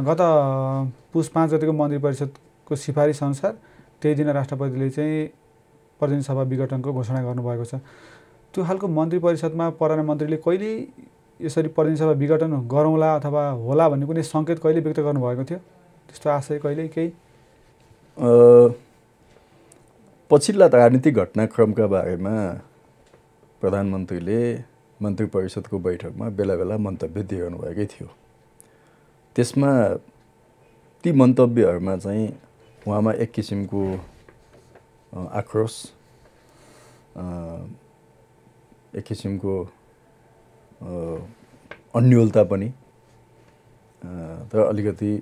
गत पुष पाँच गतिको मन्त्री परिषदको सिफारिस अनुसार त्यही दिन राष्ट्रपतिले चाहिँ प्रतिनिधि सभा विघटनको घोषणा गर्नुभएको छ त्यो खालको मन्त्री परिषदमा प्रधानमन्त्रीले कहिले यसरी प्रतिनिधि सभा विघटन गरौँला अथवा होला भन्ने कुनै सङ्केत कहिले व्यक्त गर्नुभएको थियो त्यस्तो आशय कहिले केही पछिल्ला राजनीतिक घटनाक्रमका बारेमा प्रधानमन्त्रीले मन्त्री परिषदको बैठकमा बेला बेला मन्तव्य दिइरहनु भएकै थियो त्यसमा ती मन्तव्यहरूमा चाहिँ उहाँमा एक किसिमको आक्रोश एक किसिमको अन्यलता पनि तर अलिकति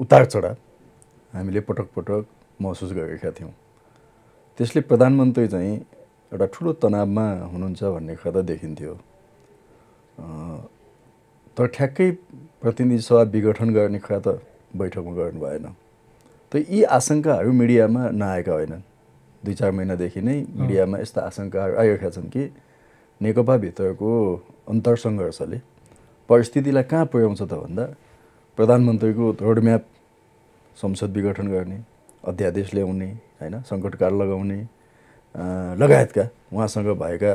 उतार चढाव हामीले पटक पटक महसुस गरेका थियौँ त्यसले प्रधानमन्त्री चाहिँ एउटा ठुलो तनावमा हुनुहुन्छ भन्ने खर्दा देखिन्थ्यो तर ठ्याक्कै प्रतिनिधि सभा विघटन गर्ने कुरा त बैठकमा गर्नु भएन त यी आशङ्काहरू मिडियामा नआएका होइनन् दुई चार महिनादेखि नै मिडियामा यस्ता आशङ्काहरू आइरहेका छन् कि नेकपाभित्रको अन्तरसङ्घर्षले परिस्थितिलाई कहाँ पुर्याउँछ त भन्दा प्रधानमन्त्रीको म्याप संसद विघटन गर्ने अध्यादेश ल्याउने होइन सङ्कटकाल लगाउने लगायतका उहाँसँग भएका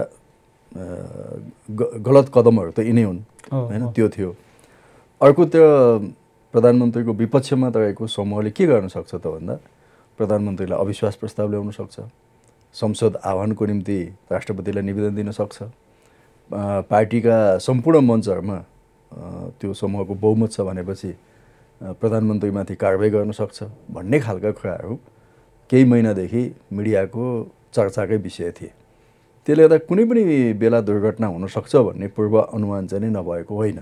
गलत कदमहरू त यिनै हुन् होइन त्यो थियो अर्को त्यो प्रधानमन्त्रीको विपक्षमा तपाईँको समूहले के गर्न सक्छ त भन्दा प्रधानमन्त्रीलाई अविश्वास प्रस्ताव ल्याउन सक्छ संसद आह्वानको निम्ति राष्ट्रपतिलाई निवेदन दिन सक्छ पार्टीका सम्पूर्ण मञ्चहरूमा त्यो समूहको बहुमत छ भनेपछि प्रधानमन्त्रीमाथि कारवाही गर्न सक्छ भन्ने खालका कुराहरू केही महिनादेखि मिडियाको चर्चाकै विषय थिए त्यसले गर्दा कुनै पनि बेला दुर्घटना हुनसक्छ भन्ने पूर्व अनुमान चाहिँ नभएको होइन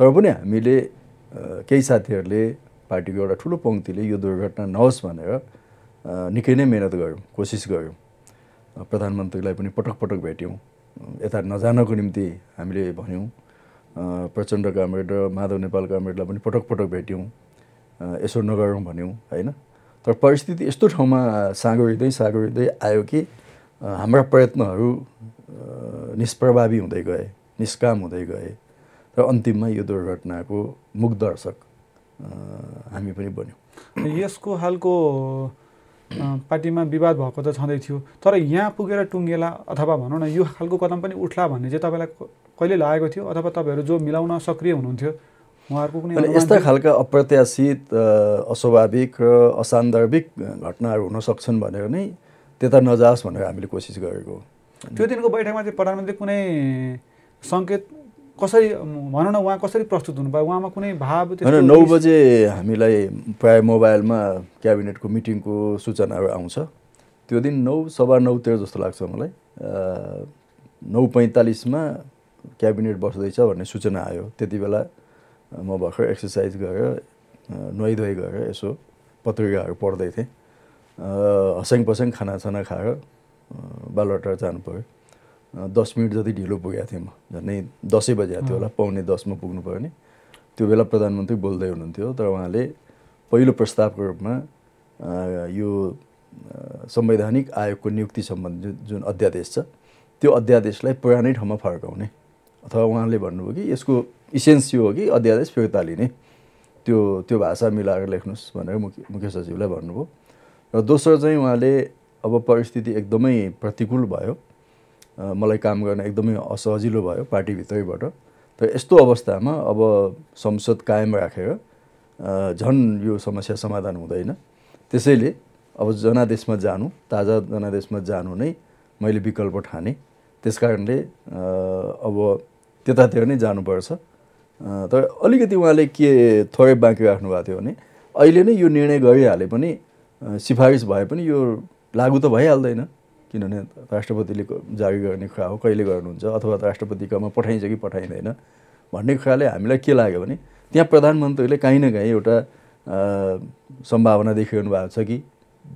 तर पनि हामीले केही साथीहरूले पार्टीको एउटा ठुलो पङ्क्तिले यो दुर्घटना नहोस् भनेर निकै नै मिहिनेत गऱ्यौँ कोसिस गऱ्यौँ प्रधानमन्त्रीलाई पनि पटक पटक भेट्यौँ यता नजानको निम्ति हामीले भन्यौँ प्रचण्ड कामरेड र माधव नेपाल कामरेडलाई पनि पटक पटक भेट्यौँ यसो नगरौँ भन्यौँ होइन तर परिस्थिति यस्तो ठाउँमा साँगोरिँदै साँगोरिँदै आयो कि हाम्रा प्रयत्नहरू निष्प्रभावी हुँदै गए निष्काम हुँदै गए र अन्तिममा यो दुर्घटनाको मुख हामी पनि बन्यौँ यसको हालको पार्टीमा विवाद भएको त छँदै थियो तर यहाँ पुगेर टुङ्गेला अथवा भनौँ न यो खालको कदम पनि उठला भन्ने चाहिँ तपाईँलाई कहिले लागेको थियो अथवा तपाईँहरू जो मिलाउन सक्रिय हुनुहुन्थ्यो उहाँहरूको कुनै यस्ता खालका अप्रत्याशित अस्वाभाविक र असान्दर्भिक घटनाहरू हुन सक्छन् भनेर नै त्यता नजाओस् भनेर हामीले कोसिस गरेको त्यो दिनको बैठकमा चाहिँ प्रधानमन्त्री कुनै सङ्केत कसरी भनौँ न उहाँ कसरी प्रस्तुत हुनुभयो उहाँमा कुनै भाव होइन नौ बजे हामीलाई प्रायः मोबाइलमा क्याबिनेटको मिटिङको सूचनाहरू आउँछ त्यो दिन नौ सभा नौ तेह्र जस्तो लाग्छ मलाई नौ पैँतालिसमा क्याबिनेट बस्दैछ भन्ने सूचना आयो त्यति बेला म भर्खर एक्सर्साइज गरेर नुहाइ धुवाइ गरेर यसो पत्रिकाहरू पढ्दै थिएँ हस्याङ पस्याङ खानासाना खाएर बालवाटार जानु पऱ्यो दस मिनट जति ढिलो पुगेको थिएँ म झन्डै दसै बजे थियो होला पाउने दसमा पुग्नु पऱ्यो भने त्यो बेला प्रधानमन्त्री बोल्दै हुनुहुन्थ्यो तर उहाँले पहिलो प्रस्तावको रूपमा यो संवैधानिक आयोगको नियुक्ति सम्बन्धी जुन अध्यादेश छ त्यो अध्यादेशलाई पुरानै ठाउँमा फर्काउने अथवा उहाँले भन्नुभयो कि यसको इसेन्स यो हो कि अध्यादेश फिर्ता लिने त्यो त्यो भाषा मिलाएर लेख्नुहोस् भनेर मुख्य मुख्य सचिवलाई भन्नुभयो र दोस्रो चाहिँ उहाँले अब परिस्थिति एकदमै प्रतिकूल भयो मलाई काम गर्न एकदमै असजिलो भयो पार्टीभित्रैबाट तर यस्तो अवस्थामा अब संसद कायम राखेर झन् यो समस्या समाधान हुँदैन त्यसैले अब जनादेशमा जानु ताजा जनादेशमा जानु नै मैले विकल्प ठाने त्यस कारणले अब त्यतातिर नै जानुपर्छ तर अलिकति उहाँले के थोरै बाँकी राख्नु भएको थियो भने अहिले नै यो निर्णय गरिहाले पनि सिफारिस भए पनि यो लागु त भइहाल्दैन किनभने राष्ट्रपतिले जारी गर्ने कुरा हो कहिले गर्नुहुन्छ अथवा राष्ट्रपतिकोमा पठाइन्छ कि पठाइँदैन भन्ने कुराले हामीलाई के लाग्यो भने त्यहाँ प्रधानमन्त्रीले काहीँ न काहीँ एउटा सम्भावना देखिरहनु भएको छ कि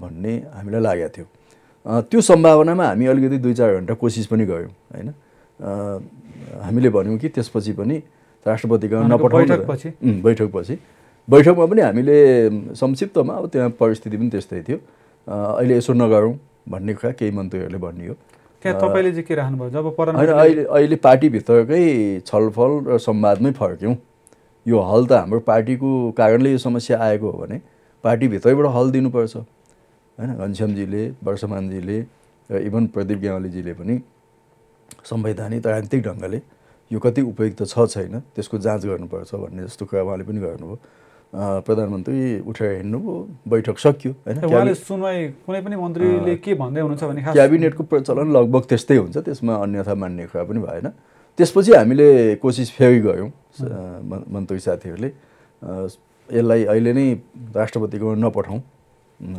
भन्ने हामीलाई लागेको थियो त्यो सम्भावनामा हामी अलिकति दुई चार घन्टा कोसिस पनि गऱ्यौँ होइन हामीले भन्यौँ कि त्यसपछि पनि राष्ट्रपतिका नपठाउँछ बैठकपछि बैठकमा पनि हामीले संक्षिप्तमा अब त्यहाँ परिस्थिति पनि त्यस्तै थियो अहिले यसो नगरौँ भन्ने कुरा केही मन्त्रीहरूले हो त्यहाँ तपाईँले चाहिँ के राख्नुभयो जब पर होइन अहिले अहिले पार्टीभित्रकै छलफल र संवादमै फर्क्यौँ यो हल त हाम्रो पार्टीको कारणले यो समस्या आएको हो भने पार्टीभित्रैबाट हल दिनुपर्छ होइन घनश्यामजीले वर्षमानजीले र इभन प्रदीप गेवालीजीले पनि संवैधानिक राजनीतिक ढङ्गले यो कति उपयुक्त छ छैन त्यसको जाँच गर्नुपर्छ भन्ने जस्तो कुरा उहाँले पनि गर्नुभयो प्रधानमन्त्री उठेर हिँड्नुभयो बैठक सकियो होइन सुनवाई कुनै पनि मन्त्रीले के भन्दै हुनुहुन्छ भने क्याबिनेटको प्रचलन लगभग त्यस्तै हुन्छ त्यसमा अन्यथा मान्ने कुरा पनि भएन त्यसपछि हामीले कोसिस फेरि गयौँ मन्त्री साथीहरूले यसलाई अहिले नै राष्ट्रपतिकोमा नपठाउँ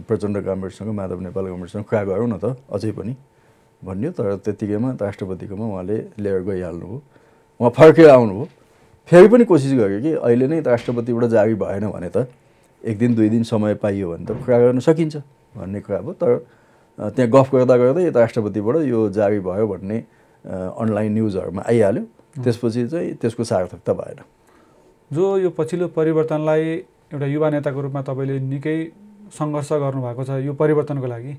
प्रचण्ड गभर्मेन्टसँग माधव नेपाल गभर्मेन्टसँग कुरा गरौँ न त अझै पनि भन्यो तर त्यतिकैमा राष्ट्रपतिकोमा उहाँले लिएर गइहाल्नुभयो उहाँ फर्केर आउनुभयो फेरि पनि कोसिस गऱ्यो कि अहिले नै राष्ट्रपतिबाट जारी भएन भने त एक दिन दुई दिन समय पाइयो भने त कुरा गर्न सकिन्छ भन्ने कुरा भयो तर त्यहाँ गफ गर्दा गर्दै राष्ट्रपतिबाट यो जारी भयो भन्ने अनलाइन न्युजहरूमा आइहाल्यो त्यसपछि चाहिँ त्यसको सार्थकता भएन जो यो पछिल्लो परिवर्तनलाई एउटा युवा नेताको रूपमा तपाईँले निकै सङ्घर्ष गर्नुभएको छ यो परिवर्तनको लागि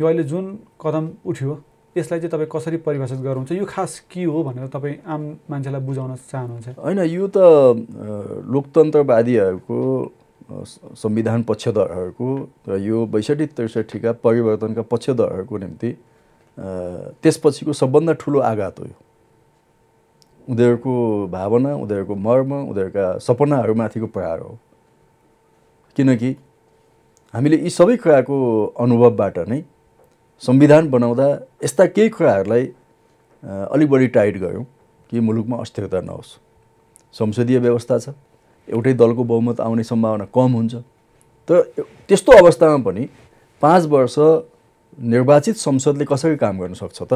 यो अहिले जुन कदम उठ्यो यसलाई चाहिँ तपाईँ कसरी परिभाषित गर्नुहुन्छ यो खास के हो भनेर तपाईँ आम मान्छेलाई बुझाउन चाहनुहुन्छ होइन यो त लोकतन्त्रवादीहरूको संविधान पक्षधरहरूको र यो बैसठी त्रिसठीका परिवर्तनका पक्षधरहरूको निम्ति त्यसपछिको सबभन्दा ठुलो आघात हो यो उनीहरूको भावना उनीहरूको मर्म उनीहरूका सपनाहरूमाथिको प्रहार हो किनकि हामीले यी सबै कुराको अनुभवबाट नै संविधान बनाउँदा यस्ता केही कुराहरूलाई अलिक बढी टाइट गऱ्यौँ कि मुलुकमा अस्थिरता नहोस् संसदीय व्यवस्था छ एउटै दलको बहुमत आउने सम्भावना कम हुन्छ तर त्यस्तो अवस्थामा पनि पाँच वर्ष निर्वाचित संसदले कसरी काम गर्न सक्छ त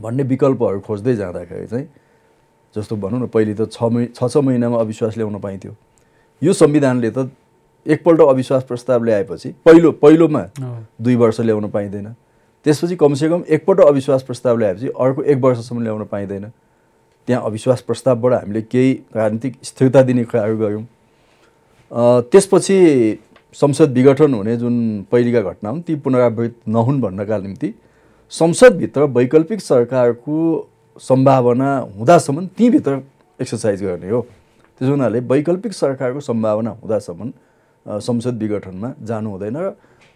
भन्ने विकल्पहरू खोज्दै जाँदाखेरि चाहिँ जस्तो भनौँ न पहिले त छ मै छ छ महिनामा अविश्वास ल्याउन पाइन्थ्यो यो संविधानले त एकपल्ट अविश्वास प्रस्ताव ल्याएपछि पहिलो पहिलोमा दुई वर्ष ल्याउन पाइँदैन त्यसपछि कमसेकम एकपल्ट अविश्वास प्रस्ताव ल्याएपछि अर्को एक वर्षसम्म ल्याउन पाइँदैन त्यहाँ अविश्वास प्रस्तावबाट हामीले केही राजनीतिक स्थिरता दिने कुराहरू गऱ्यौँ त्यसपछि संसद विघटन हुने जुन पहिलेका घटना हुन् ती पुनरावृत्त नहुन् भन्नका निम्ति संसदभित्र वैकल्पिक सरकारको सम्भावना हुँदासम्म तीभित्र एक्सर्साइज गर्ने हो त्यसो हुनाले वैकल्पिक सरकारको सम्भावना हुँदासम्म संसद विघटनमा जानु हुँदैन र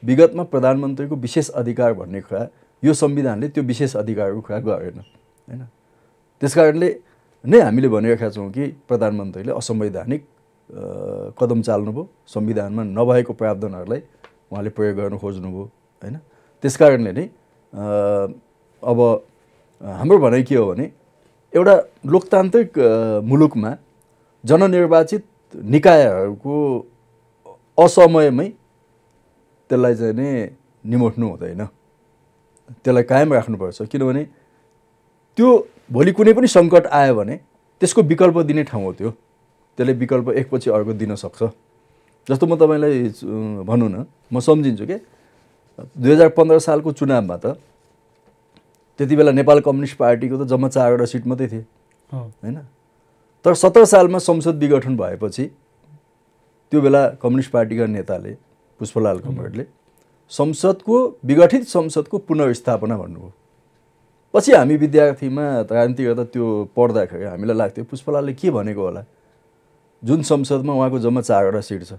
विगतमा प्रधानमन्त्रीको विशेष अधिकार भन्ने कुरा यो संविधानले त्यो विशेष अधिकारको कुरा गरेन होइन त्यस कारणले नै हामीले भनिरहेका छौँ कि प्रधानमन्त्रीले असंवैधानिक कदम चाल्नुभयो संविधानमा नभएको प्रावधानहरूलाई उहाँले प्रयोग गर्न खोज्नुभयो होइन त्यस कारणले नै अब हाम्रो भनाइ के हो भने एउटा लोकतान्त्रिक मुलुकमा जननिर्वाचित निकायहरूको असमयमै त्यसलाई चाहिँ नि निमोट्नु हुँदैन त्यसलाई कायम राख्नुपर्छ किनभने त्यो भोलि कुनै पनि सङ्कट आयो भने त्यसको विकल्प दिने ठाउँ हो त्यो त्यसले विकल्प एकपछि अर्को दिनसक्छ जस्तो म तपाईँलाई भनौँ न म सम्झिन्छु कि दुई हजार पन्ध्र सालको चुनावमा त त्यति बेला नेपाल कम्युनिस्ट पार्टीको त जम्मा चारवटा सिट मात्रै थिए होइन तर सत्र सालमा संसद विघटन भएपछि त्यो बेला कम्युनिस्ट पार्टीका नेताले पुष्पलाल कमरेडले संसदको विगठित संसदको पुनर्स्थापना भन्नुभयो पछि हामी विद्यार्थीमा क्रान्ति गर्दा त्यो पढ्दाखेरि हामीलाई लाग्थ्यो पुष्पलालले के भनेको होला जुन संसदमा उहाँको जम्मा चारवटा सिट छ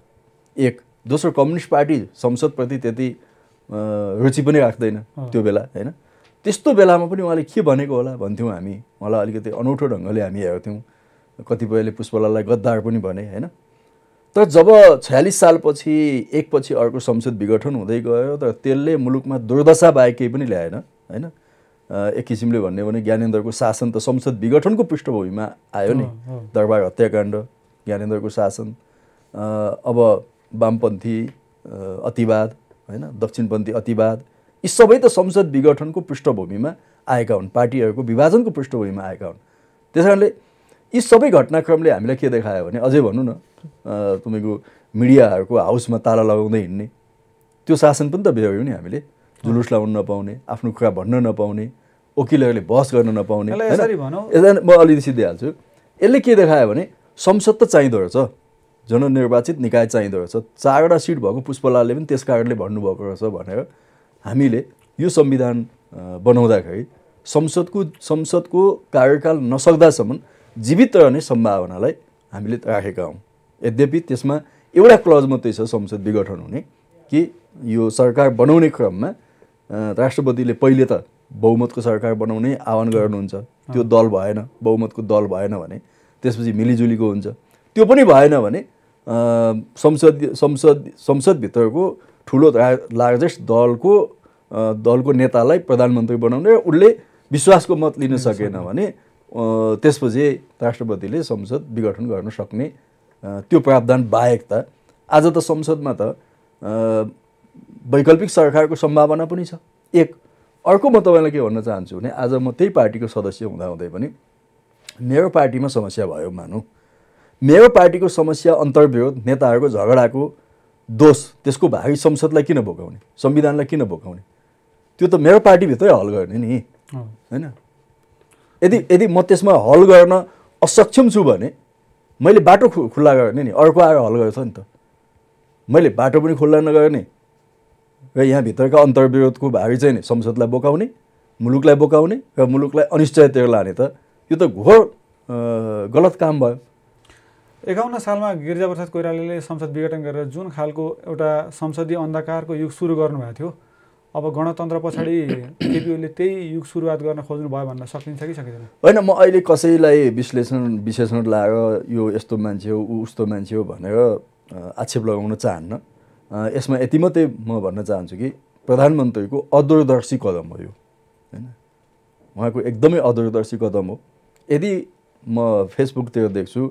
एक दोस्रो कम्युनिस्ट पार्टी संसदप्रति त्यति रुचि पनि राख्दैन त्यो बेला होइन त्यस्तो बेलामा पनि उहाँले के भनेको होला भन्थ्यौँ हामी उहाँलाई अलिकति अनौठो ढङ्गले हामी हेर्थ्यौँ कतिपयले पुष्पलाललाई गद्दार पनि भने होइन तर जब छयालिस सालपछि एकपछि अर्को संसद विघटन हुँदै गयो तर त्यसले मुलुकमा दुर्दशा बाहेक केही पनि ल्याएन होइन एक किसिमले भन्यो भने ज्ञानेन्द्रको शासन त संसद विघटनको पृष्ठभूमिमा आयो नि दरबार हत्याकाण्ड ज्ञानेन्द्रको शासन अब वामपन्थी अतिवाद होइन दक्षिणपन्थी अतिवाद यी सबै त संसद विघटनको पृष्ठभूमिमा आएका हुन् पार्टीहरूको विभाजनको पृष्ठभूमिमा आएका हुन् त्यस कारणले यी सबै घटनाक्रमले हामीलाई के देखायो भने अझै भनौँ न तपाईँको मिडियाहरूको हाउसमा ताला लगाउँदै हिँड्ने त्यो शासन पनि त भ्यायौँ नि हामीले जुलुस लाउन नपाउने आफ्नो कुरा भन्न नपाउने वकिलहरूले बहस गर्न नपाउने होइन म अलिकति सिद्धिहाल्छु यसले के देखायो भने संसद त चाहिँदो रहेछ जननिर्वाचित निकाय चाहिँदो रहेछ चारवटा सिट भएको पुष्पलालले पनि त्यस कारणले भन्नुभएको रहेछ भनेर हामीले यो संविधान बनाउँदाखेरि संसदको संसदको कार्यकाल नसक्दासम्म जीवित रहने सम्भावनालाई हामीले राखेका हौँ यद्यपि त्यसमा एउटा क्लज मात्रै छ संसद विघटन हुने कि यो सरकार बनाउने क्रममा राष्ट्रपतिले पहिले त बहुमतको सरकार बनाउने आह्वान गर्नुहुन्छ त्यो दल भएन बहुमतको दल भएन भने त्यसपछि मिलिजुलीको हुन्छ त्यो पनि भएन भने संसद संसद संसदभित्रको ठुलो लार्जेस्ट दलको दलको नेतालाई प्रधानमन्त्री बनाउने र उसले विश्वासको मत लिन सकेन भने त्यसपछि राष्ट्रपतिले संसद विघटन गर्न सक्ने त्यो प्रावधान बाहेक त आज त संसदमा त वैकल्पिक सरकारको सम्भावना पनि छ एक अर्को म तपाईँलाई के भन्न चाहन्छु भने आज म त्यही पार्टीको सदस्य हुँदाहुँदै पनि मेरो पार्टीमा समस्या भयो मानौँ मेरो पार्टीको समस्या अन्तर्विरोध नेताहरूको झगडाको दोष त्यसको भावी संसदलाई किन भोगाउने संविधानलाई किन भोगाउने त्यो त मेरो पार्टीभित्रै हल गर्ने नि होइन यदि यदि म त्यसमा हल गर्न असक्षम छु भने मैले बाटो खु खुल्ला गयो नि अर्को आएर हल गरेछ नि त मैले बाटो पनि खुल्ला नगरेँ नि र यहाँभित्रका अन्तर्विरोधको भावी चाहिँ नि संसदलाई बोकाउने मुलुकलाई बोकाउने र मुलुकलाई अनिश्चयतिर लाने त यो त घोर गलत काम भयो एकाउन्न सालमा गिरिजाप्रसाद कोइरालाले संसद विघटन गरेर जुन खालको एउटा संसदीय अन्धकारको युग सुरु गर्नुभएको थियो अब गणतन्त्र पछाडि केपिओले त्यही युग सुरुवात गर्न खोज्नु भयो भन्न सकिन्छ कि सकिँदैन होइन म अहिले कसैलाई विश्लेषण विश्लेषण लाएर यो यस्तो मान्छे हो ऊ उस्तो मान्छे हो भनेर आक्षेप लगाउन चाहन्न यसमा यति मात्रै म भन्न चाहन्छु कि प्रधानमन्त्रीको अदूरदर्शी कदम हो यो होइन उहाँको एकदमै अदूरदर्शी कदम हो यदि म फेसबुकतिर देख्छु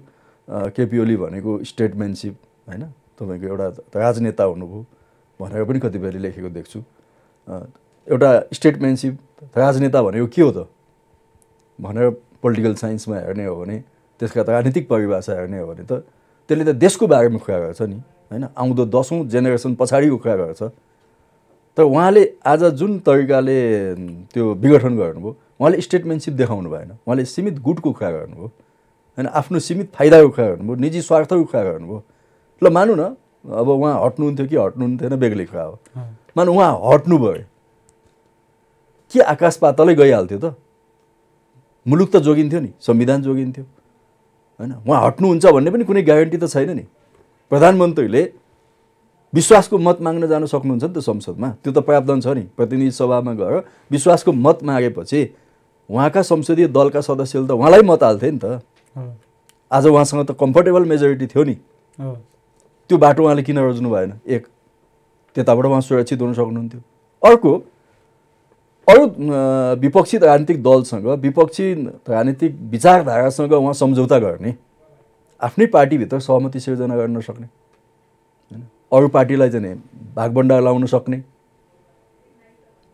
केपी ओली भनेको स्टेटमेनसिप होइन तपाईँको एउटा राजनेता हुनुभयो भनेर पनि कतिपयले लेखेको देख्छु एउटा स्टेटमेन्सिप राजनेता भनेको के हो त भनेर पोलिटिकल साइन्समा हेर्ने हो भने त्यसका राजनीतिक परिभाषा हेर्ने हो भने त त्यसले त देशको बारेमा कुरा गर्छ नि होइन आउँदो दसौँ जेनेरेसन पछाडिको कुरा गर्छ तर उहाँले आज जुन तरिकाले त्यो विघटन गर्नुभयो उहाँले स्टेटमेन्टसिप देखाउनु भएन उहाँले सीमित गुटको कुरा गर्नुभयो होइन आफ्नो सीमित फाइदाको कुरा गर्नुभयो निजी स्वार्थको कुरा गर्नुभयो ल मानु न अब उहाँ हट्नुहुन्थ्यो कि हट्नुहुन्थेन बेग्लै कुरा हो मान उहाँ हट्नुभयो के आकाश पातलै गइहाल्थ्यो त मुलुक त जोगिन्थ्यो नि संविधान जोगिन्थ्यो होइन उहाँ हट्नुहुन्छ भन्ने पनि कुनै ग्यारेन्टी त छैन नि प्रधानमन्त्रीले विश्वासको मत माग्न जान सक्नुहुन्छ नि त संसदमा त्यो त प्रावधान छ नि प्रतिनिधि सभामा गएर विश्वासको मत मागेपछि उहाँका संसदीय दलका सदस्यले त उहाँलाई मत हाल्थे नि त आज उहाँसँग त कम्फर्टेबल मेजोरिटी थियो नि त्यो बाटो उहाँले किन रोज्नु भएन एक त्यताबाट उहाँ सुरक्षित हुन सक्नुहुन्थ्यो अर्को अरू विपक्षी राजनीतिक दलसँग विपक्षी राजनीतिक विचारधारासँग उहाँ सम्झौता गर्ने आफ्नै पार्टीभित्र सहमति सिर्जना गर्न सक्ने होइन अरू पार्टीलाई चाहिँ भागभण्डा लाउन सक्ने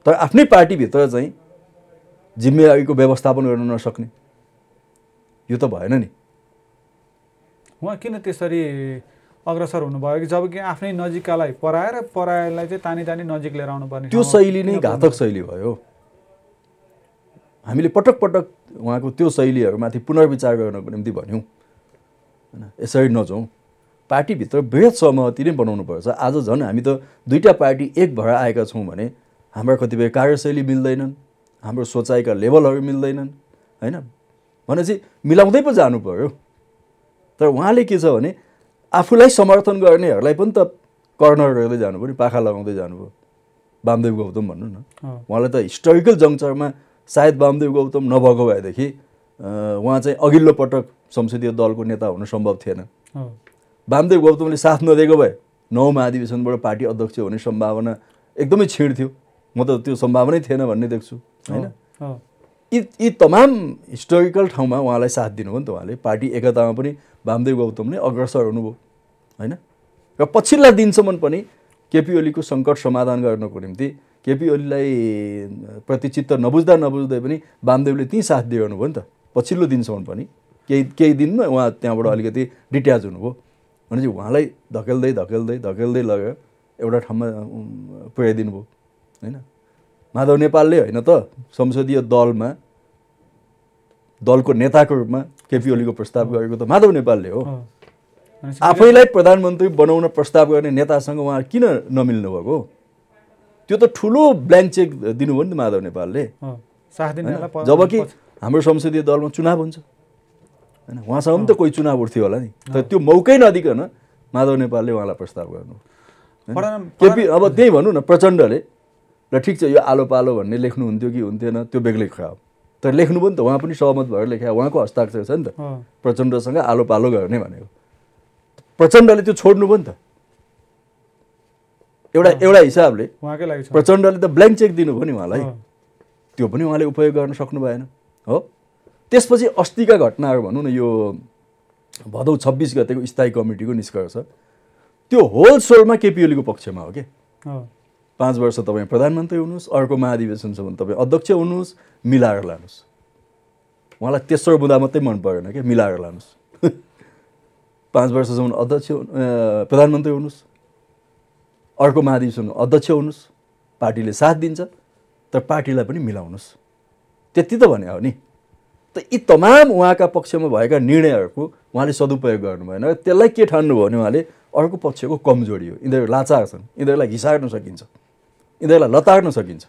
तर आफ्नै पार्टीभित्र चाहिँ जिम्मेवारीको व्यवस्थापन गर्न नसक्ने यो त भएन नि उहाँ किन त्यसरी अग्रसर हुनुभयो कि जबकि आफ्नै नजिककालाई पराएर परायलाई चाहिँ तानी तानी नजिक लिएर आउनुपर्ने त्यो शैली नै घातक शैली भयो हामीले पटक पटक उहाँको त्यो शैलीहरूमाथि पुनर्विचार गर्नको निम्ति भन्यौँ होइन यसरी नजाउँ पार्टीभित्र वृहत सहमति नै बनाउनु पर्छ आज झन् हामी त दुईवटा पार्टी एक भएर आएका छौँ भने हाम्रा कतिपय कार्यशैली मिल्दैनन् हाम्रो सोचाइका लेभलहरू मिल्दैनन् होइन भनेपछि मिलाउँदै पो जानु पऱ्यो तर उहाँले के छ भने आफूलाई समर्थन गर्नेहरूलाई पनि त कर्नर गर्दै जानुभयो नि पाखा लगाउँदै जानुभयो वामदेव गौतम भन्नु न उहाँलाई त हिस्टोरिकल जङ्क्चरमा सायद वामदेव गौतम नभएको भएदेखि उहाँ चाहिँ अघिल्लो पटक संसदीय दलको नेता हुन सम्भव थिएन वामदेव गौतमले साथ नदिएको भए नौ महाधिवेशनबाट पार्टी अध्यक्ष हुने सम्भावना एकदमै छिड थियो म त त्यो सम्भावनै थिएन भन्ने देख्छु होइन यी यी तमाम हिस्टोरिकल ठाउँमा उहाँलाई साथ दिनुभयो नि त उहाँले पार्टी एकतामा पनि वामदेव गौतमले अग्रसर हुनुभयो होइन र पछिल्ला दिनसम्म पनि केपी ओलीको सङ्कट समाधान गर्नको निम्ति केपी ओलीलाई प्रतिचित्त नबुझ्दा नबुझ्दै पनि वामदेवले त्यहीँ साथ दिइरहनुभयो नि त पछिल्लो दिनसम्म पनि केही केही दिनमा उहाँ त्यहाँबाट अलिकति डिट्याच हुनुभयो भनेपछि उहाँलाई धकेल्दै धकेल्दै धकेल्दै लगेर एउटा ठाउँमा पुर्याइदिनु भयो होइन माधव नेपालले होइन त संसदीय दलमा दलको नेताको रूपमा केपी ओलीको प्रस्ताव गरेको त माधव नेपालले हो आफैलाई प्रधानमन्त्री बनाउन प्रस्ताव गर्ने नेतासँग उहाँ किन नमिल्नु भएको त्यो त ठुलो ब्ल्याङ्क चेक दिनुभयो नि त माधव नेपालले जब कि हाम्रो संसदीय दलमा चुनाव हुन्छ होइन उहाँसँग पनि त कोही चुनाव उठ्थ्यो होला नि तर त्यो मौकै नदिकन माधव नेपालले उहाँलाई प्रस्ताव गर्नु केपी अब त्यही भनौँ न प्रचण्डले र ठिक छ यो आलो पालो भन्ने लेख्नुहुन्थ्यो कि हुन्थेन त्यो बेग्लै खराब तर लेख्नु पनि त उहाँ पनि सहमत भएर लेख्या उहाँको हस्ताक्षर छ नि त प्रचण्डसँग आलो पालो गर्ने भनेको प्रचण्डले त्यो छोड्नु भयो नि त एउटा एउटा हिसाबले उहाँकै लागि प्रचण्डले त ब्ल्याङ्क चेक दिनुभयो नि उहाँलाई त्यो पनि उहाँले उपयोग गर्न सक्नु भएन हो त्यसपछि अस्तिका घटनाहरू भनौँ न यो भदौ छब्बिस गतेको स्थायी कमिटीको निष्कर्ष त्यो होल सोलमा केपिओलीको पक्षमा हो कि पाँच वर्ष तपाईँ प्रधानमन्त्री हुनुहोस् अर्को महाधिवेशनसम्म तपाईँ अध्यक्ष हुनुहोस् मिलाएर लानुहोस् उहाँलाई तेस्रो बुँदा मात्रै मन परेन क्या मिलाएर लानुहोस् पाँच वर्षसम्म अध्यक्ष प्रधानमन्त्री हुनुहोस् अर्को महाधिवेशन अध्यक्ष हुनुहोस् पार्टीले साथ दिन्छ तर पार्टीलाई पनि मिलाउनुहोस् त्यति त भने हो नि त यी तमाम उहाँका पक्षमा भएका निर्णयहरूको उहाँले सदुपयोग गर्नु भएन त्यसलाई के ठान्नुभयो भने उहाँले अर्को पक्षको कमजोरी हो यिनीहरू लाचार छन् यिनीहरूलाई घिसार्न सकिन्छ यिनीहरूलाई लतार्न सकिन्छ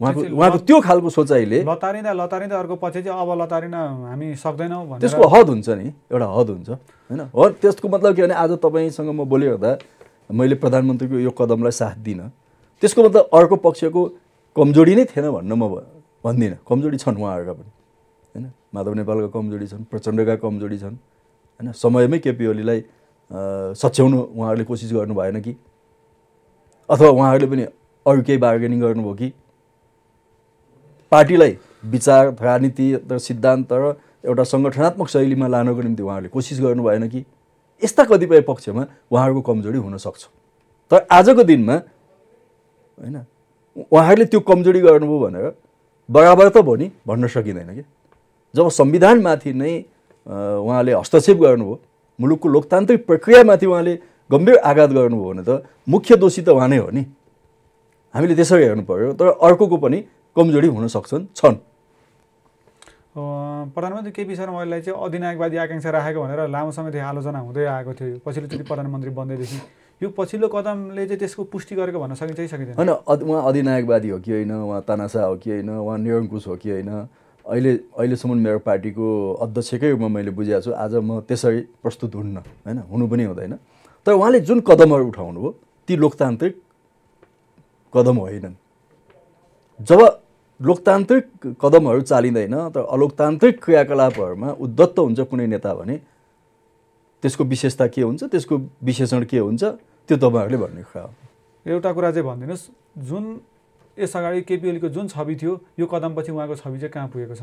उहाँको उहाँको त्यो खालको सोचाइले लतारिँदा लतारिँदा अर्को पछि चाहिँ अब लतारिन हामी सक्दैनौँ त्यसको हद हुन्छ नि एउटा हद हुन्छ होइन हद त्यसको मतलब के भने आज तपाईँसँग म बोलिरहँदा मैले प्रधानमन्त्रीको यो कदमलाई साथ दिन त्यसको मतलब अर्को पक्षको कमजोरी नै थिएन भन्न म भन्दिनँ कमजोरी छन् उहाँहरूका पनि होइन माधव नेपालका कमजोरी छन् प्रचण्डका कमजोरी छन् होइन समयमै केपी ओलीलाई सच्याउनु उहाँहरूले कोसिस गर्नु भएन कि अथवा उहाँहरूले पनि अरू केही बार्गेनिङ गर्नुभयो कि पार्टीलाई विचार राजनीति र सिद्धान्त र एउटा सङ्गठनात्मक शैलीमा लानको निम्ति उहाँहरूले कोसिस गर्नु भएन कि यस्ता कतिपय पक्षमा उहाँहरूको कमजोरी हुनसक्छ तर आजको दिनमा होइन उहाँहरूले त्यो कमजोरी गर्नुभयो भनेर बराबर त भयो नि भन्न सकिँदैन कि जब संविधानमाथि नै उहाँले हस्तक्षेप गर्नुभयो मुलुकको लोकतान्त्रिक प्रक्रियामाथि उहाँले गम्भीर आघात गर्नुभयो भने त मुख्य दोषी त उहाँ नै हो नि हामीले त्यसरी हेर्नु पऱ्यो तर अर्कोको पनि कमजोरी हुन सक्छन् छन् प्रधानमन्त्री केपी शर्मा ओलीलाई चाहिँ अधिनायकवादी आकाङ्क्षा राखेको भनेर लामो समयदेखि आलोचना हुँदै आएको थियो पछिल्लो पछिल्लोचोटि प्रधानमन्त्री बन्दैदेखि यो पछिल्लो कदमले चाहिँ त्यसको पुष्टि गरेको भन्न सकिन्छ कि सकिँदैन होइन उहाँ अधिनायकवादी हो कि होइन उहाँ तानासा हो कि होइन उहाँ निरङ्कुश हो कि होइन अहिले अहिलेसम्म मेरो पार्टीको अध्यक्षकै रूपमा मैले बुझिरहेको छु आज म त्यसरी प्रस्तुत हुन्न होइन हुनु पनि हुँदैन तर उहाँले जुन कदमहरू उठाउनुभयो ती लोकतान्त्रिक कदम होइनन् जब लोकतान्त्रिक कदमहरू चालिँदैन तर अलोकतान्त्रिक क्रियाकलापहरूमा उद्धत्त हुन्छ कुनै नेता भने त्यसको विशेषता के हुन्छ त्यसको विशेषण के हुन्छ त्यो तपाईँहरूले भन्ने कुरा हो एउटा कुरा चाहिँ भनिदिनुहोस् जुन यस अगाडि केपिओलीको जुन छवि थियो यो कदमपछि उहाँको छवि चाहिँ कहाँ पुगेको छ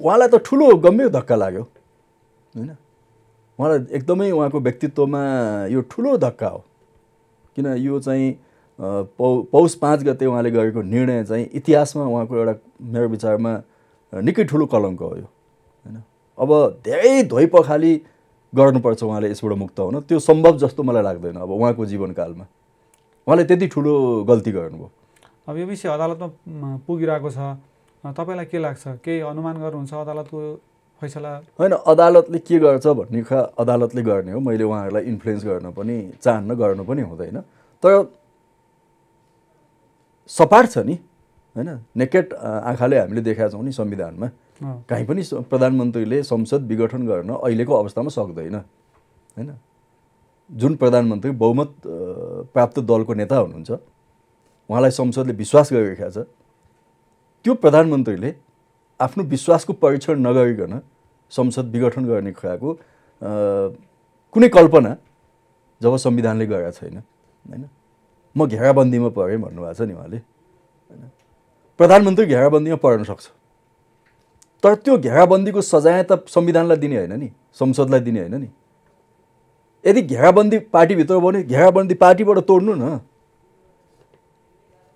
उहाँलाई त ठुलो गम्भीर धक्का लाग्यो होइन उहाँलाई एकदमै उहाँको व्यक्तित्वमा यो ठुलो धक्का हो किन यो चाहिँ पौ पौष पाँच गते उहाँले गरेको निर्णय चाहिँ इतिहासमा उहाँको एउटा मेरो विचारमा निकै ठुलो कलङ्क हो यो होइन अब धेरै धोइ पखाली गर्नुपर्छ उहाँले यसबाट मुक्त हुन त्यो सम्भव जस्तो मलाई लाग्दैन अब उहाँको जीवनकालमा उहाँले त्यति ठुलो गल्ती गर्नुभयो अब यो विषय अदालतमा पुगिरहेको छ तपाईँलाई के लाग्छ केही अनुमान गर्नुहुन्छ अदालतको फैसला होइन अदालतले के गर्छ भन्ने खा अदालतले गर्ने हो मैले उहाँहरूलाई इन्फ्लुएन्स गर्न पनि चाहन्न गर्नु पनि हुँदैन तर सपाट छ नि होइन नेकेट आँखाले हामीले देखाएको छौँ नि संविधानमा काहीँ पनि प्रधानमन्त्रीले संसद विघटन गर्न अहिलेको अवस्थामा सक्दैन होइन जुन प्रधानमन्त्री बहुमत प्राप्त दलको नेता हुनुहुन्छ उहाँलाई संसदले विश्वास गरिरहेको छ त्यो प्रधानमन्त्रीले आफ्नो विश्वासको परीक्षण नगरिकन संसद विघटन गर्ने कुराको कुनै कल्पना जब संविधानले गरेका छैन होइन म घेराबन्दीमा परेँ भन्नुभएको छ नि उहाँले होइन प्रधानमन्त्री घेराबन्दीमा पर्न सक्छ तर त्यो घेराबन्दीको सजाय त संविधानलाई दिने होइन नि संसदलाई दिने होइन नि यदि घेराबन्दी पार्टीभित्र भयो भने घेराबन्दी पार्टीबाट तोड्नु न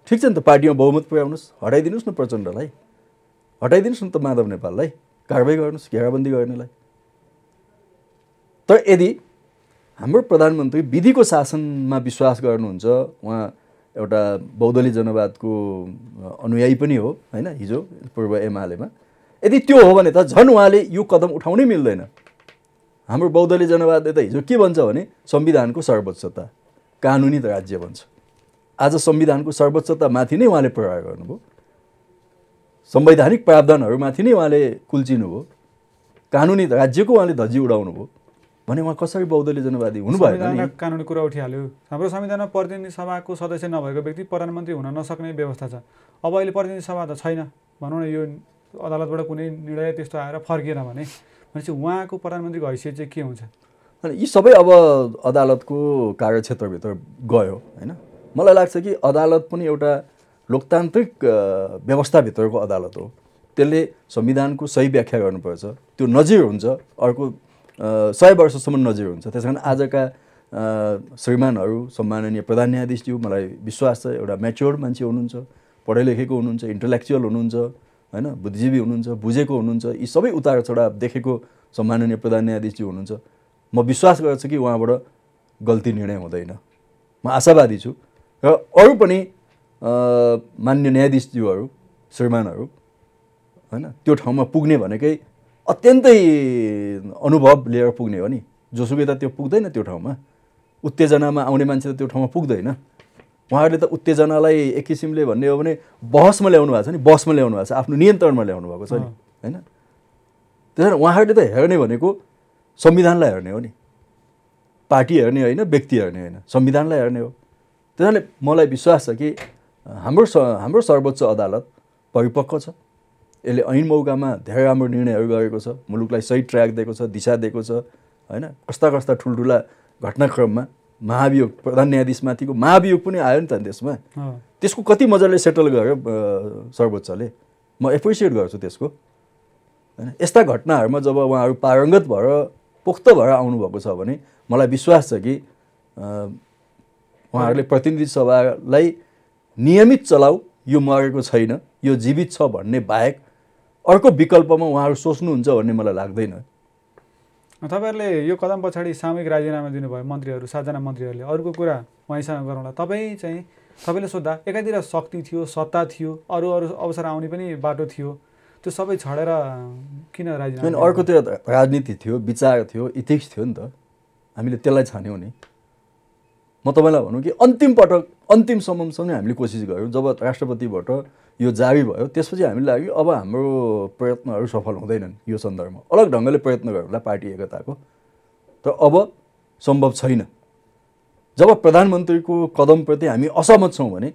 ठिक छ नि त पार्टीमा बहुमत पुर्याउनुहोस् हटाइदिनुहोस् न प्रचण्डलाई हटाइदिनुहोस् न त माधव नेपाललाई कारवाही गर्नुहोस् घेराबन्दी गर्नेलाई तर यदि हाम्रो प्रधानमन्त्री विधिको शासनमा विश्वास गर्नुहुन्छ उहाँ एउटा बौद्धली जनवादको अनुयायी पनि हो होइन हिजो पूर्व एमालेमा यदि त्यो हो भने त झन् उहाँले यो कदम उठाउनै मिल्दैन हाम्रो बौद्धली जनवादले त हिजो के भन्छ भने संविधानको सर्वोच्चता कानुनी राज्य भन्छ आज संविधानको सर्वोच्चता माथि नै उहाँले प्रहार गर्नुभयो संवैधानिक प्रावधानहरूमाथि नै उहाँले कुल्चिनुभयो कानुनी राज्यको उहाँले धजी उडाउनु भयो भने उहाँ कसरी बौद्धले जनवादी हुनुभयो कानुनी कुरा उठिहाल्यो हाम्रो संविधानमा प्रतिनिधि सभाको सदस्य नभएको व्यक्ति प्रधानमन्त्री हुन नसक्ने व्यवस्था छ अब अहिले प्रतिनिधि सभा त छैन भनौँ न यो अदालतबाट कुनै निर्णय त्यस्तो आएर फर्किएन भने भनेपछि उहाँको प्रधानमन्त्रीको हैसियत चाहिँ के हुन्छ अनि यी सबै अब अदालतको कार्यक्षेत्रभित्र गयो होइन मलाई लाग्छ कि अदालत पनि एउटा लोकतान्त्रिक व्यवस्थाभित्रको अदालत हो त्यसले संविधानको सही व्याख्या गर्नुपर्छ त्यो नजिर हुन्छ अर्को सय वर्षसम्म नजिर हुन्छ त्यस कारण आजका श्रीमानहरू सम्माननीय प्रधान न्यायाधीशज्यू मलाई विश्वास छ एउटा मेच्योर मान्छे हुनुहुन्छ पढे लेखेको हुनुहुन्छ इन्टलेक्चुअल हुनुहुन्छ होइन बुद्धिजीवी हुनुहुन्छ बुझेको हुनुहुन्छ यी सबै उतार चढाव देखेको सम्माननीय प्रधान न्यायाधीशज्यू हुनुहुन्छ म विश्वास गर्छु कि उहाँबाट गल्ती निर्णय हुँदैन म आशावादी छु र अरू पनि मान्य न्यायाधीशज्यूहरू श्रीमानहरू होइन त्यो ठाउँमा पुग्ने भनेकै अत्यन्तै अनुभव लिएर पुग्ने हो नि जोसुकै त त्यो पुग्दैन त्यो ठाउँमा उत्तेजनामा आउने मान्छे त त्यो ठाउँमा पुग्दैन उहाँहरूले त उत्तेजनालाई एक किसिमले भन्ने हो भने बहसमा ल्याउनु भएको छ नि बहसमा ल्याउनु भएको छ आफ्नो नियन्त्रणमा ल्याउनु भएको छ नि होइन त्यस कारण उहाँहरूले त हेर्ने भनेको संविधानलाई हेर्ने हो नि पार्टी हेर्ने होइन व्यक्ति हेर्ने होइन संविधानलाई हेर्ने हो त्यस मलाई विश्वास छ कि हाम्रो हाम्रो सर्वोच्च अदालत परिपक्व छ यसले ऐन मौकामा धेरै राम्रो निर्णयहरू गरेको छ मुलुकलाई सही ट्र्याक दिएको छ दिशा दिएको छ होइन कस्ता कस्ता ठुल्ठुला घटनाक्रममा महाभियोग प्रधान न्यायाधीशमाथिको महाभियोग पनि आयो नि त देशमा त्यसको कति मजाले सेटल गर्यो सर्वोच्चले म एप्रिसिएट गर्छु त्यसको होइन यस्ता घटनाहरूमा जब उहाँहरू पारङ्गत भएर पोख्त भएर आउनुभएको छ भने मलाई विश्वास छ कि उहाँहरूले प्रतिनिधि सभालाई नियमित चलाऊ यो मरेको छैन यो जीवित छ भन्ने बाहेक अर्को विकल्पमा उहाँहरू सोच्नुहुन्छ भन्ने मलाई लाग्दैन तपाईँहरूले यो कदम पछाडि सामूहिक राजीनामा दिनुभयो मन्त्रीहरू सातजना मन्त्रीहरूले अर्को कुरा उहाँसँग गरौँला तपाईँ चाहिँ तपाईँले सोद्धा एकातिर शक्ति थियो सत्ता थियो अरू अरू अवसर आउने पनि बाटो थियो त्यो सबै छडेर किन राजीनामा अर्कोतिर राजनीति थियो विचार थियो इथिक्स थियो नि त हामीले त्यसलाई छान्यौँ नि म तपाईँलाई भनौँ कि अन्तिम पटक अन्तिमसम्मसम्म हामीले कोसिस गऱ्यौँ जब राष्ट्रपतिबाट यो जावी भयो त्यसपछि हामीलाई लाग्यो अब हाम्रो प्रयत्नहरू सफल हुँदैनन् यो सन्दर्भमा अलग ढङ्गले प्रयत्न होला पार्टी एकताको तर अब सम्भव छैन जब प्रधानमन्त्रीको कदमप्रति हामी असहमत छौँ भने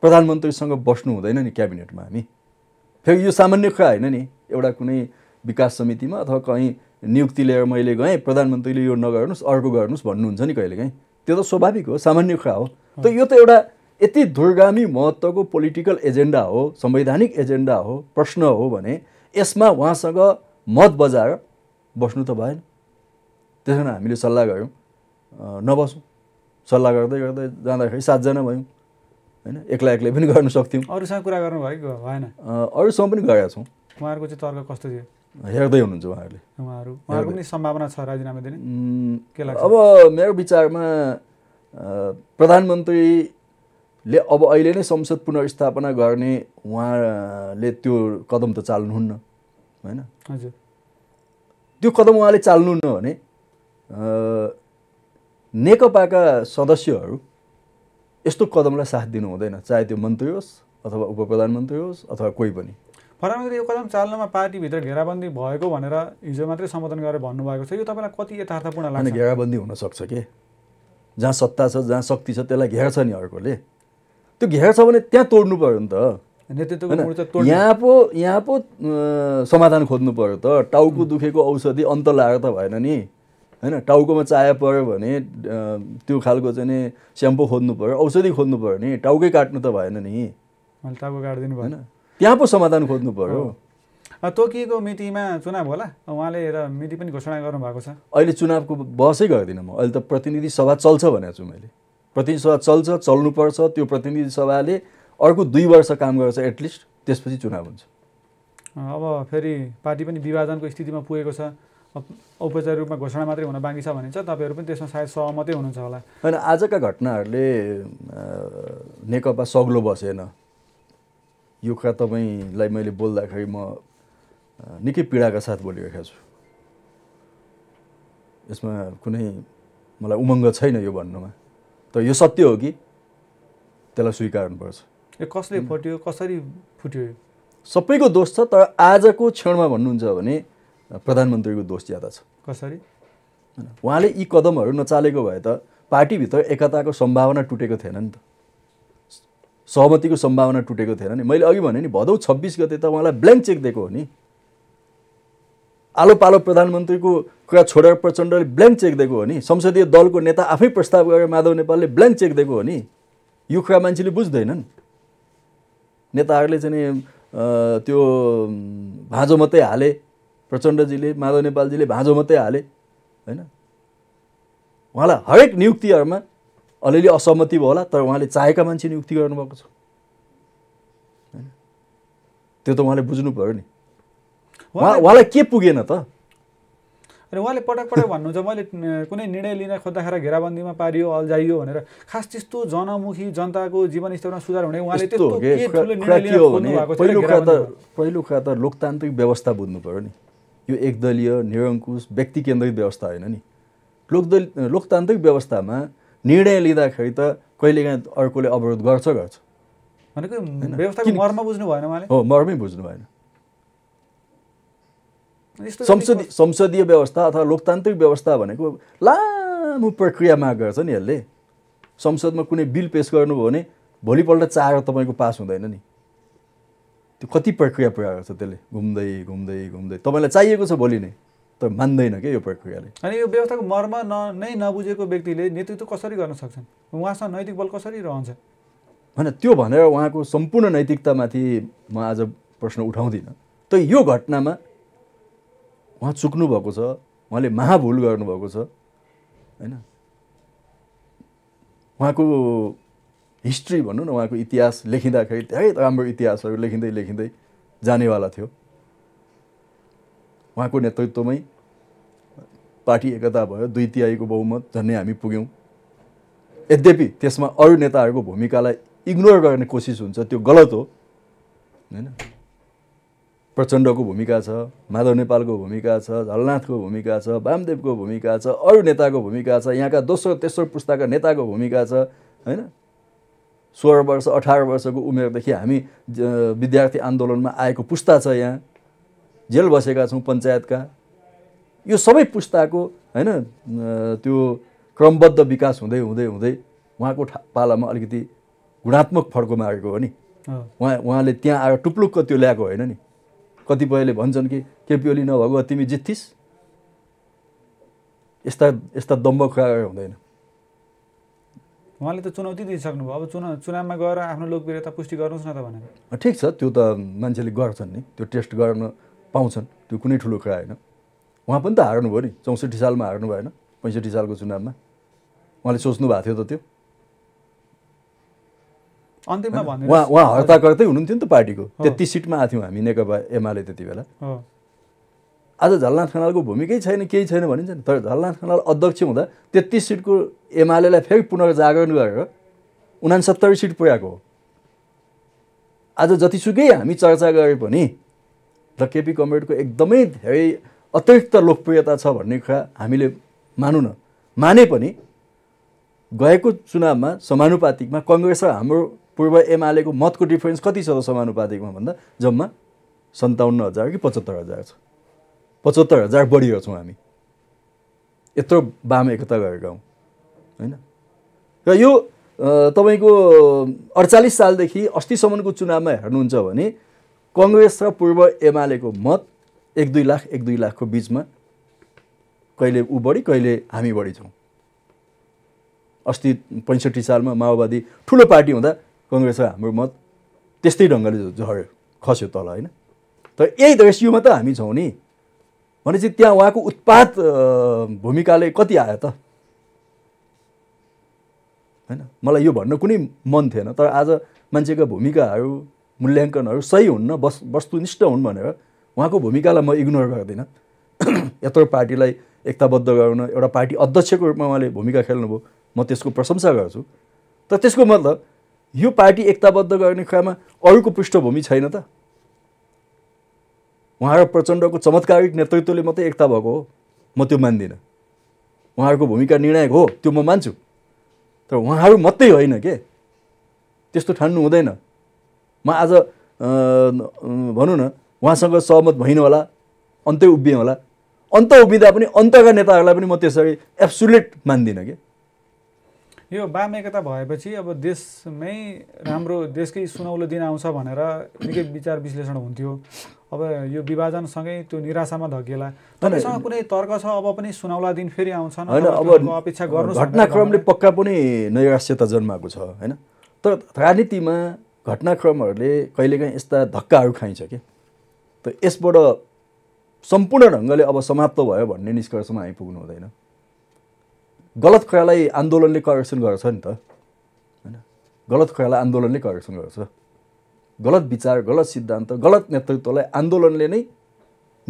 प्रधानमन्त्रीसँग बस्नु हुँदैन नि क्याबिनेटमा हामी फेरि यो सामान्य कुरा होइन नि एउटा कुनै विकास समितिमा अथवा कहीँ नियुक्ति लिएर मैले गएँ प्रधानमन्त्रीले यो नगर्नुहोस् अर्को गर्नुहोस् भन्नुहुन्छ नि कहिलेकाहीँ त्यो त स्वाभाविक हो सामान्य कुरा हो त यो त एउटा यति दुर्गामी महत्त्वको पोलिटिकल एजेन्डा हो संवैधानिक एजेन्डा हो प्रश्न हो भने यसमा उहाँसँग मत बजाएर बस्नु त भएन त्यस कारण हामीले सल्लाह गऱ्यौँ नबसौँ सल्लाह गर्दै गर्दै जाँदाखेरि सातजना भयौँ होइन एक्लै एक्लै पनि गर्नु सक्थ्यौँ अरूसँग कुरा गर्नु भयो भएन अरूसँग पनि गएका छौँ उहाँहरूको चाहिँ तर्क कस्तो थियो हेर्दै हुनुहुन्छ उहाँहरूले उहाँहरू पनि सम्भावना छ राजीनामा दिने के लाग्छ अब मेरो विचारमा प्रधानमन्त्री ले अब अहिले नै संसद पुनर्स्थापना गर्ने उहाँले त्यो कदम त चाल्नुहुन्न होइन हजुर त्यो कदम उहाँले चाल्नुहुन्न भने नेकपाका सदस्यहरू यस्तो कदमलाई साथ दिनु हुँदैन चाहे त्यो मन्त्री होस् अथवा उप प्रधानमन्त्री होस् अथवा कोही पनि प्रधानमन्त्री यो कदम चाल्नमा पार्टीभित्र घेराबन्दी भएको भनेर हिजो मात्रै सम्बोधन गरेर भन्नुभएको छ यो तपाईँलाई कति यथार्थपूर्ण लाग्छ घेराबन्दी हुनसक्छ के जहाँ सत्ता छ जहाँ शक्ति छ त्यसलाई घेर्छ नि अर्कोले त्यो घेरा छ भने त्यहाँ तोड्नु पऱ्यो नि त नेतृत्वको यहाँ पो यहाँ पो समाधान खोज्नु पऱ्यो त टाउको दुखेको औषधि अन्त लागेर त भएन नि होइन टाउकोमा चाया पऱ्यो भने त्यो खालको चाहिँ नि स्याम्पो खोज्नु पऱ्यो औषधि खोज्नु पऱ्यो नि टाउकै काट्नु त भएन नि टाउको काटिदिनु भएन त्यहाँ पो समाधान खोज्नु पऱ्यो तोकिएको मितिमा चुनाव होला उहाँले र मिति पनि घोषणा गर्नुभएको छ अहिले चुनावको बहसै गर्दिनँ म अहिले त प्रतिनिधि सभा चल्छ भनेको छु मैले प्रतिनिधि सभा चल्छ चल्नुपर्छ त्यो प्रतिनिधि सभाले अर्को दुई वर्ष काम गर्छ एटलिस्ट त्यसपछि चुनाव हुन्छ अब फेरि पार्टी पनि विभाजनको स्थितिमा पुगेको छ औपचारिक रूपमा घोषणा मात्रै हुन बाँकी छ भने चाहिँ तपाईँहरू पनि त्यसमा सायद सहमतै हुनुहुन्छ होला होइन आजका घटनाहरूले नेकपा सग्लो बसेन यो कुरा तपाईँलाई मैले बोल्दाखेरि म निकै पीडाका साथ बोलिरहेको छु यसमा कुनै मलाई उमङ्ग छैन यो भन्नुमा त यो सत्य हो कि त्यसलाई स्वीकार्नुपर्छ यो कसले फुट्यो कसरी फुट्यो सबैको दोष छ तर आजको क्षणमा भन्नुहुन्छ भने प्रधानमन्त्रीको दोष ज्यादा छ कसरी उहाँले यी कदमहरू नचालेको भए त पार्टीभित्र एकताको सम्भावना टुटेको थिएन नि त सहमतिको सम्भावना टुटेको थिएन नि मैले अघि भने नि भदौ छब्बिस गते त उहाँलाई ब्ल्याङ्क चेक दिएको हो नि आलो पालो प्रधानमन्त्रीको कुरा छोडेर प्रचण्डले ब्ल्याङ्क चेक दिएको हो नि संसदीय दलको नेता आफै प्रस्ताव गरेर माधव नेपालले ब्ल्याङ्क चेक दिएको हो नि यो कुरा मान्छेले बुझ्दैनन् नेताहरूले चाहिँ त्यो भाँजो मात्रै हाले प्रचण्डजीले माधव नेपालजीले भाँजो मात्रै हाले होइन उहाँलाई हरेक नियुक्तिहरूमा अलिअलि असहमति भयो होला तर उहाँले चाहेका मान्छे नियुक्ति गर्नुभएको छ होइन त्यो त उहाँले बुझ्नु पऱ्यो नि उहाँलाई के पुगेन त अनि उहाँले पटक पटक भन्नुहुन्छ मैले कुनै निर्णय लिन खोज्दाखेरि घेराबन्दीमा पारियो अल्झाइयो भनेर खास त्यस्तो जनमुखी जनताको जीवनस्तरमा सुधार हुने उहाँले त्यस्तो पहिलो कुरा त पहिलो कुरा त लोकतान्त्रिक व्यवस्था बुझ्नु पऱ्यो नि यो एकदलीय निरङ्कुश व्यक्ति केन्द्रित व्यवस्था होइन नि लोकदल लोकतान्त्रिक व्यवस्थामा निर्णय लिँदाखेरि त कहिलेकाहीँ अर्कोले अवरोध गर्छ गर्छ भनेको व्यवस्था मर्म बुझ्नु भएन उहाँले हो मर्मै बुझ्नु भएन संसदीय संसदीय व्यवस्था अथवा लोकतान्त्रिक व्यवस्था भनेको लामो प्रक्रियामा गर्छ नि यसले संसदमा कुनै बिल पेस गर्नुभयो भने भोलिपल्ट चाहेर तपाईँको पास हुँदैन नि त्यो कति प्रक्रिया पुरा गर्छ त्यसले घुम्दै घुम्दै घुम्दै तपाईँलाई चाहिएको छ भोलि नै तर मान्दैन क्या यो प्रक्रियाले अनि यो व्यवस्थाको मर्म न नै नबुझेको व्यक्तिले नेतृत्व कसरी गर्न सक्छन् उहाँसँग नैतिक बल कसरी रहन्छ होइन त्यो भनेर उहाँको सम्पूर्ण नैतिकतामाथि म आज प्रश्न उठाउँदिनँ त यो घटनामा उहाँ चुक्नु भएको छ उहाँले महाभुल गर्नुभएको छ होइन उहाँको हिस्ट्री भनौँ न उहाँको इतिहास लेखिँदाखेरि धेरै राम्रो इतिहासहरू लेखिँदै लेखिँदै जानेवाला थियो उहाँको नेतृत्वमै पार्टी एकता भयो दुई तिहाईको बहुमत झन्डै हामी पुग्यौँ यद्यपि त्यसमा अरू नेताहरूको भूमिकालाई इग्नोर गर्ने कोसिस हुन्छ त्यो गलत हो होइन प्रचण्डको भूमिका छ माधव नेपालको भूमिका छ झलनाथको भूमिका छ वामदेवको भूमिका छ अरू नेताको भूमिका छ यहाँका दोस्रो तेस्रो पुस्ताका नेताको भूमिका छ होइन सोह्र वर्ष अठार वर्षको उमेरदेखि हामी विद्यार्थी आन्दोलनमा आएको पुस्ता छ यहाँ जेल बसेका छौँ पञ्चायतका यो सबै पुस्ताको होइन त्यो क्रमबद्ध विकास हुँदै हुँदै हुँदै उहाँको पालामा अलिकति गुणात्मक फड्को मागेको हो नि उहाँ उहाँले त्यहाँ आएर टुप्लुक्क त्यो ल्याएको होइन नि कतिपयले भन्छन् कि केपी ओली नभएको तिमी जित्थिस् यस्ता यस्ता दम्ब हुँदैन उहाँले त चुनौती दिइसक्नुभयो अब चुनाव चुनावमा गएर आफ्नो लोकप्रियता पुष्टि गर्नुहोस् न त भनेर ठिक छ त्यो त मान्छेले गर्छन् नि त्यो टेस्ट गर्न पाउँछन् त्यो कुनै ठुलो कुरा होइन उहाँ पनि त हार्नुभयो नि चौसठी सालमा हार्नु भएन पैँसठी सालको चुनावमा उहाँले सोच्नु भएको थियो त त्यो अन्तिममा भन्नु उहाँ हर्ता हर्ताकर्तै हुनुहुन्थ्यो नि त पार्टीको त्यति सिटमा आएको थियौँ हामी नेकपा एमाले त्यति बेला आज झलनाथ खनालको भूमिकै छैन केही छैन भनिन्छ नि तर झलनाथ खनाल अध्यक्ष हुँदा तेत्तिस सिटको एमालेलाई फेरि पुनर्जागरण गरेर उनासत्तरी सिट पुऱ्याएको हो आज जतिसुकै हामी चर्चा गरे पनि र केपी कमरेडको एकदमै धेरै अतिरिक्त लोकप्रियता छ भन्ने कुरा हामीले मानौँ न माने पनि गएको चुनावमा समानुपातिकमा कङ्ग्रेस र हाम्रो पूर्व एमालेको मतको डिफरेन्स कति छ त समानुपातिकमा भन्दा जम्मा सन्ताउन्न हजार कि पचहत्तर हजार छ पचहत्तर हजार बढीहरू छौँ हामी यत्रो वाम एकता गरेका हौँ होइन र यो तपाईँको अडचालिस सालदेखि अस्तिसम्मको चुनावमा हेर्नुहुन्छ भने कङ्ग्रेस र पूर्व एमालेको मत एक दुई लाख एक दुई लाखको बिचमा कहिले ऊ बढी कहिले हामी बढी छौँ अस्ति पैँसठी सालमा माओवादी ठुलो पार्टी हुँदा कङ्ग्रेस हाम्रो मत त्यस्तै ढङ्गले झऱ्यो खस्यो तल होइन तर यही रेसियोमा त हामी छौँ नि भनेपछि त्यहाँ उहाँको उत्पात भूमिकाले कति आयो त होइन मलाई यो भन्न कुनै मन थिएन तर आज मान्छेका भूमिकाहरू मूल्याङ्कनहरू सही हुन्न बस् वस्तुनिष्ठ हुन् भनेर उहाँको भूमिकालाई म इग्नोर गर्दिनँ यत्रो पार्टीलाई एकताबद्ध गराउन एउटा पार्टी अध्यक्षको रूपमा उहाँले भूमिका खेल्नुभयो म त्यसको प्रशंसा गर्छु तर त्यसको मतलब यो पार्टी एकताबद्ध गर्ने कुरामा अरूको पृष्ठभूमि छैन त र प्रचण्डको चमत्कारिक नेतृत्वले मात्रै एकता भएको हो म त्यो मान्दिनँ उहाँहरूको भूमिका निर्णायक हो त्यो म मान्छु तर उहाँहरू मात्रै होइन के त्यस्तो ठान्नु हुँदैन म आज भनौँ न उहाँसँग सहमत भइनँ होला अन्तै उभिएँ होला अन्त उभिँदा पनि अन्तका नेताहरूलाई पनि म त्यसरी एब्सुलेट मान्दिनँ कि यो वाम एकता भएपछि अब देशमै राम्रो देशकै सुनौलो दिन आउँछ भनेर निकै विचार विश्लेषण हुन्थ्यो अब यो विभाजनसँगै त्यो निराशामा धकिएला तपाईँसँग कुनै तर्क छ अब पनि सुनौला दिन फेरि आउँछन् अब अपेक्षा गर्नु घटनाक्रमले पक्का पनि नैराश्यता जन्माएको छ होइन तर राजनीतिमा घटनाक्रमहरूले कहिलेकाहीँ यस्ता धक्काहरू खाइन्छ कि त यसबाट सम्पूर्ण ढङ्गले अब समाप्त भयो भन्ने निष्कर्षमा आइपुग्नु हुँदैन गलत खयालाई आन्दोलनले करेक्सन गर्छ नि त होइन गलत खयालाई आन्दोलनले करेक्सन गर्छ गलत विचार गलत सिद्धान्त गलत नेतृत्वलाई आन्दोलनले नै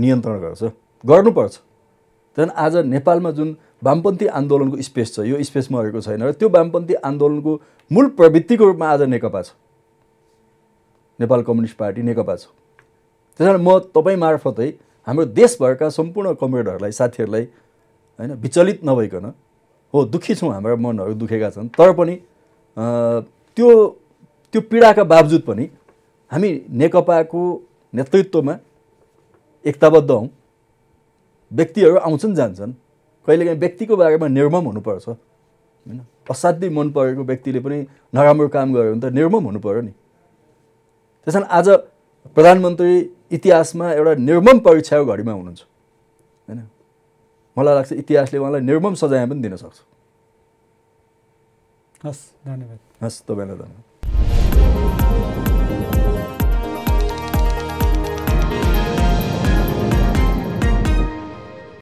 नियन्त्रण गर्छ गर्नुपर्छ त्यहाँदेखि आज नेपालमा जुन वामपन्थी आन्दोलनको स्पेस छ यो स्पेसमा रहेको छैन र त्यो वामपन्थी आन्दोलनको मूल प्रवृत्तिको रूपमा आज नेकपा छ नेपाल कम्युनिस्ट पार्टी नेकपा छ त्यस कारण म तपाईँ मार्फतै हाम्रो देशभरका सम्पूर्ण कमरेडहरूलाई साथीहरूलाई होइन विचलित नभइकन हो दुःखी छौँ हाम्रा मनहरू दुखेका छन् तर पनि त्यो त्यो पीडाका बावजुद पनि हामी नेकपाको नेतृत्वमा एकताबद्ध हौँ व्यक्तिहरू आउँछन् जान्छन् कहिलेकाहीँ व्यक्तिको बारेमा निर्मम हुनुपर्छ होइन असाध्यै मन परेको व्यक्तिले पनि नराम्रो काम गर्यो भने त निर्मम हुनु पऱ्यो नि त्यस कारण आज प्रधानमन्त्री इतिहासमा एउटा निर्मम परीक्षाको घडीमा हुनुहुन्छ होइन मलाई लाग्छ इतिहासले उहाँलाई निर्मम सजाय पनि दिन सक्छ हस् धन्यवाद हस् तपाईँलाई धन्यवाद